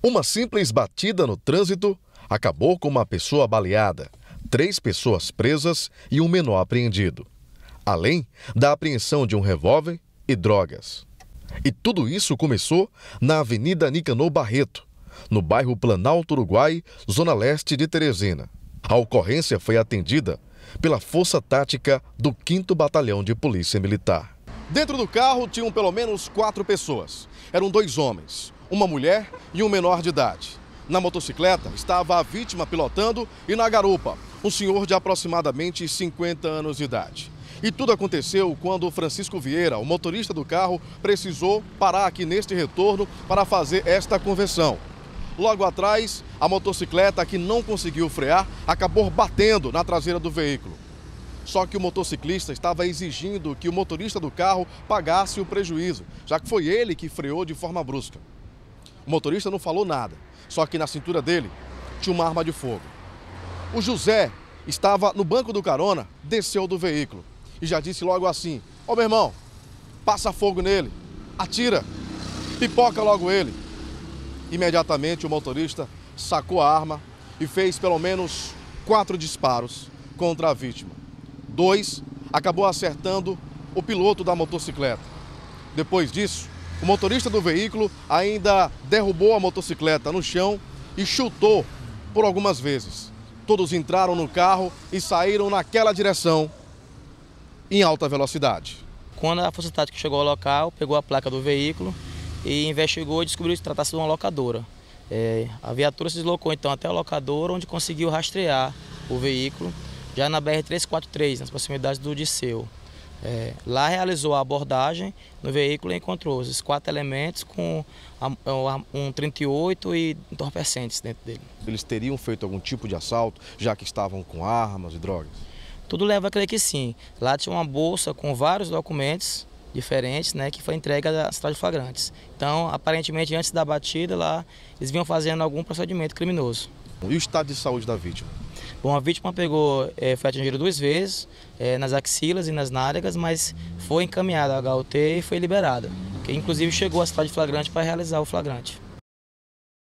Uma simples batida no trânsito acabou com uma pessoa baleada, três pessoas presas e um menor apreendido, além da apreensão de um revólver e drogas. E tudo isso começou na Avenida Nicanor Barreto, no bairro Planalto Uruguai, zona leste de Teresina. A ocorrência foi atendida pela Força Tática do 5 Batalhão de Polícia Militar. Dentro do carro tinham pelo menos quatro pessoas. Eram dois homens, uma mulher e um menor de idade. Na motocicleta estava a vítima pilotando e na garupa, um senhor de aproximadamente 50 anos de idade. E tudo aconteceu quando Francisco Vieira, o motorista do carro, precisou parar aqui neste retorno para fazer esta conversão. Logo atrás, a motocicleta que não conseguiu frear acabou batendo na traseira do veículo. Só que o motociclista estava exigindo que o motorista do carro pagasse o prejuízo, já que foi ele que freou de forma brusca. O motorista não falou nada, só que na cintura dele tinha uma arma de fogo. O José estava no banco do carona, desceu do veículo e já disse logo assim: "Ô oh, meu irmão, passa fogo nele, atira, pipoca logo ele. Imediatamente o motorista sacou a arma e fez pelo menos quatro disparos contra a vítima. Dois acabou acertando o piloto da motocicleta. Depois disso, o motorista do veículo ainda derrubou a motocicleta no chão e chutou por algumas vezes. Todos entraram no carro e saíram naquela direção em alta velocidade. Quando a Força Tática chegou ao local, pegou a placa do veículo e investigou e descobriu que tratasse de uma locadora. É, a viatura se deslocou então até a locadora, onde conseguiu rastrear o veículo, já na BR-343, nas proximidades do Disseu. É, lá realizou a abordagem no veículo e encontrou os quatro elementos com um 38 e entorpecentes dentro dele. Eles teriam feito algum tipo de assalto, já que estavam com armas e drogas? Tudo leva a crer que sim. Lá tinha uma bolsa com vários documentos diferentes, né, que foi entregue à cidade de flagrantes. Então, aparentemente, antes da batida lá, eles vinham fazendo algum procedimento criminoso. E o estado de saúde da vítima? Bom, a vítima pegou, é, foi atingida duas vezes, é, nas axilas e nas nádegas, mas foi encaminhada à HUT e foi liberada. Que inclusive chegou à cidade flagrante para realizar o flagrante.